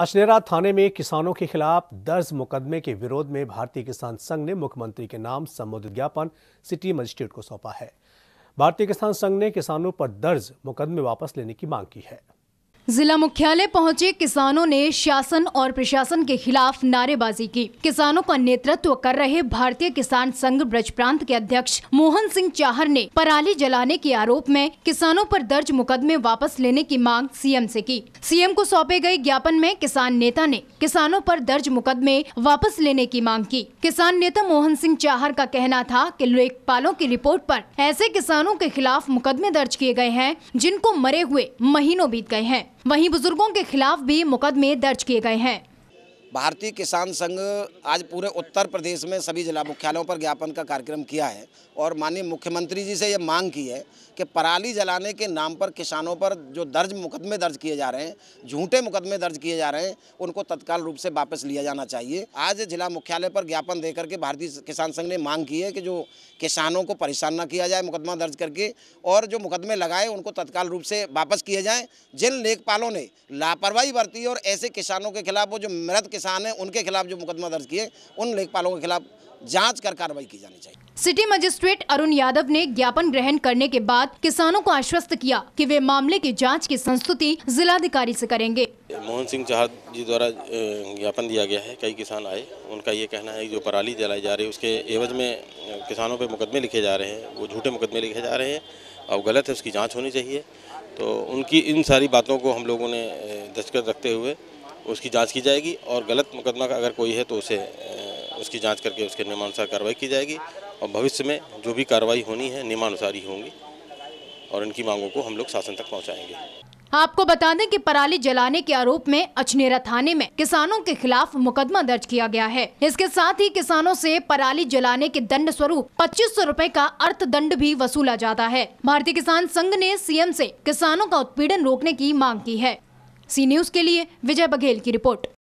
अशनेरा थाने में किसानों के खिलाफ दर्ज मुकदमे के विरोध में भारतीय किसान संघ ने मुख्यमंत्री के नाम संबोधित ज्ञापन सिटी मजिस्ट्रेट को सौंपा है भारतीय किसान संघ ने किसानों पर दर्ज मुकदमे वापस लेने की मांग की है जिला मुख्यालय पहुंचे किसानों ने शासन और प्रशासन के खिलाफ नारेबाजी की किसानों का नेतृत्व कर रहे भारतीय किसान संघ ब्रज प्रांत के अध्यक्ष मोहन सिंह चाहर ने पराली जलाने के आरोप में किसानों पर दर्ज मुकदमे वापस लेने की मांग सीएम से की सीएम को सौंपे गए ज्ञापन में किसान नेता ने किसानों पर दर्ज मुकदमे वापस लेने की मांग की किसान नेता मोहन सिंह चाहर का कहना था कि लेखपालों की रिपोर्ट पर ऐसे किसानों के खिलाफ मुकदमे दर्ज किए गए हैं जिनको मरे हुए महीनों बीत गए हैं वहीं बुजुर्गों के खिलाफ भी मुकदमे दर्ज किए गए हैं भारतीय किसान संघ आज पूरे उत्तर प्रदेश में सभी जिला मुख्यालयों पर ज्ञापन का कार्यक्रम किया है और माननीय मुख्यमंत्री जी से ये मांग की है कि पराली जलाने के नाम पर किसानों पर जो दर्ज मुकदमे दर्ज किए जा रहे हैं झूठे मुकदमे दर्ज किए जा रहे हैं उनको तत्काल रूप से वापस लिया जाना चाहिए आज जिला मुख्यालय पर ज्ञापन दे करके भारतीय किसान संघ ने मांग की है कि जो किसानों को परेशान न किया जाए मुकदमा दर्ज करके और जो मुकदमे लगाए उनको तत्काल रूप से वापस किए जाएँ जिन लेखपालों ने लापरवाही बरती है और ऐसे किसानों के खिलाफ वो जो मृत किसान हैं उनके खिलाफ जो मुकदमा दर्ज किए उन लेखपालों के खिलाफ जांच कर कार्रवाई की जानी चाहिए सिटी मजिस्ट्रेट अरुण यादव ने ज्ञापन ग्रहण करने के बाद किसानों को आश्वस्त किया कि वे मामले की जांच की संस्तुति जिलाधिकारी से करेंगे मोहन सिंह चाहत जी द्वारा ज्ञापन दिया गया है कई किसान आए उनका ये कहना है कि जो पराली जलाई जा रही है उसके एवज में किसानों पर मुकदमे लिखे जा रहे हैं वो झूठे मुकदमे लिखे जा रहे हैं और गलत है उसकी जाँच होनी चाहिए तो उनकी इन सारी बातों को हम लोगों ने दस्तखत रखते हुए उसकी जांच की जाएगी और गलत मुकदमा का अगर कोई है तो उसे उसकी जांच करके उसके नियमानुसार कार्रवाई की जाएगी और भविष्य में जो भी कार्रवाई होनी है नियमानुसार ही होंगी और इनकी मांगों को हम लोग शासन तक पहुँचाएंगे आपको बता दें कि पराली जलाने के आरोप में अचनेरा थाने में किसानों के खिलाफ मुकदमा दर्ज किया गया है इसके साथ ही किसानों से पराली जलाने के दंड स्वरूप पच्चीस सौ रूपए का अर्थ दंड भी वसूला जाता है भारतीय किसान संघ ने सीएम से किसानों का उत्पीड़न रोकने की मांग की है सी न्यूज़ के लिए विजय बघेल की रिपोर्ट